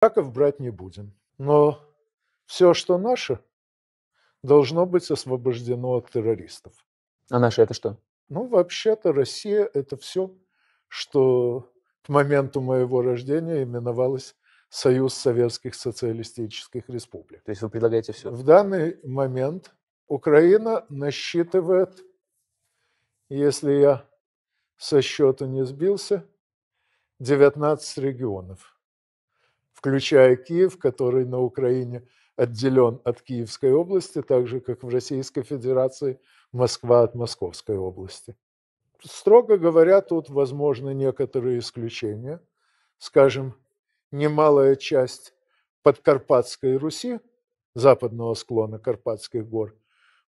Аков брать не будем. Но все, что наше, должно быть освобождено от террористов. А наше это что? Ну, вообще-то Россия – это все, что к моменту моего рождения именовалось Союз Советских Социалистических Республик. То есть вы предлагаете все? В данный момент Украина насчитывает, если я со счета не сбился, 19 регионов включая Киев, который на Украине отделен от Киевской области, так же, как в Российской Федерации Москва от Московской области. Строго говоря, тут возможны некоторые исключения. Скажем, немалая часть подкарпатской Руси, западного склона Карпатских гор,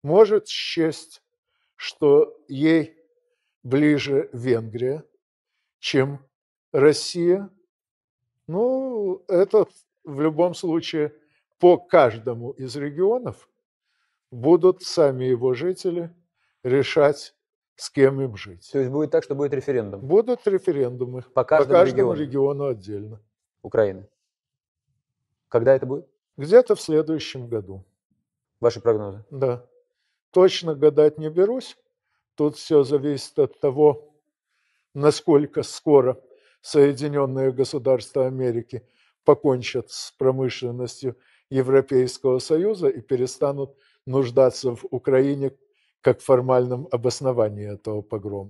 может счесть, что ей ближе Венгрия, чем Россия – ну, это в любом случае по каждому из регионов будут сами его жители решать, с кем им жить. То есть будет так, что будет референдум? Будут референдумы. По каждому, по каждому региону. региону отдельно. Украины. Когда это будет? Где-то в следующем году. Ваши прогнозы? Да. Точно гадать не берусь. Тут все зависит от того, насколько скоро Соединенные Государства Америки покончат с промышленностью Европейского Союза и перестанут нуждаться в Украине как формальном обосновании этого погрома.